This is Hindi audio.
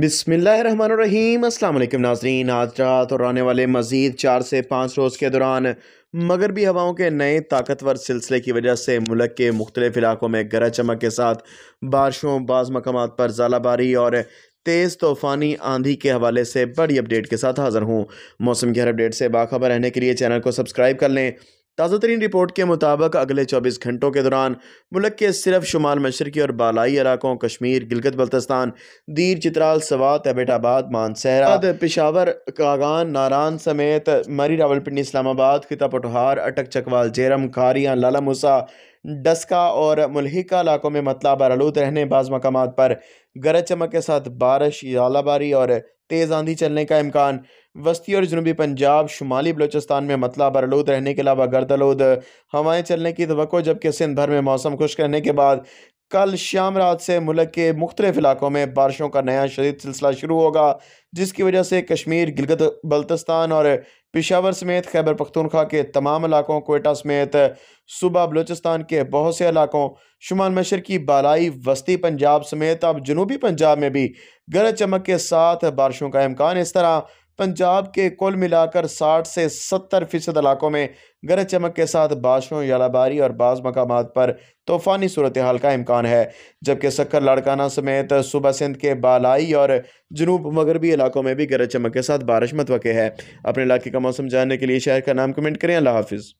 बिसमीम वालेकुम नाजरीन आज रात और आने वाले मज़ीद चार से पाँच रोज़ के दौरान मगरबी हवाओं के नए ताकतवर सिलसिले की वजह से मुल्क के मुख्तलिफ इलाकों में गरज चमक के साथ बारिशों बाज़ मकाम पर जालाबारी और तेज़ तूफ़ानी आंधी के हवाले से बड़ी अपडेट के साथ हाज़िर हूँ मौसम की हर अपडेट से बाखबर रहने के लिए चैनल को सब्सक्राइब कर लें ताज़ा तरीन रिपोर्ट के मुताबिक अगले चौबीस घंटों के दौरान मुल्क के सिर्फ शुमाल मशरकी और बालाई इलाकों कश्मीर गिलगत बल्तिस्तान दीर चित्राल सवात एबेटाबाद मानसहरा पिशावर कागान नारान समेत मरी रावलपिंडी इस्लामाबाद खिता पटोहार अटक चकवाल जेरम खारियाँ लाला मूसा डस्का और मलहिका इलाकों में मतला बारूद रहने बाज़ मकाम पर गरज चमक के साथ बारिश यालाबारी और तेज़ आंधी चलने का इम्कान वस्ती और जनूबी पंजाब शुमाली बलोचिस्तान में मतला आलूद रहने के अलावा गर्द आलूद हवाएँ चलने की तो जबकि सिंध भर में मौसम खुश्क रहने के बाद कल शाम रात से मुल्क के मुख्तलिफ इलाकों में बारिशों का नया शदीद सिलसिला शुरू होगा जिसकी वजह से कश्मीर गिलगत बल्तिस्तान और पिशावर समेत खैबर पख्तूनख्वा के तमाम इलाकों कोयटा समेत सूबा बलोचिस्तान के बहुत से इलाकों शुमाल मशर की बालाई वस्ती पंजाब समेत अब जनूबी पंजाब में भी गरज चमक के साथ बारिशों का इम्कान इस तरह पंजाब के कुल मिलाकर 60 से 70 फीसद इलाकों में गरज चमक के साथ बारिशों यालाबारी और बाज़ मकाम पर तूफ़ानी सूरत हाल का इम्कान है जबकि सक्कर लाड़काना समेत सुबह सिंध के बालाई और जनूब मगरबी इलाकों में भी गरज चमक के साथ बारिश मतवक़ है अपने इलाके का मौसम जानने के लिए शहर का नाम कमेंट करें अल्लाह हाफिज़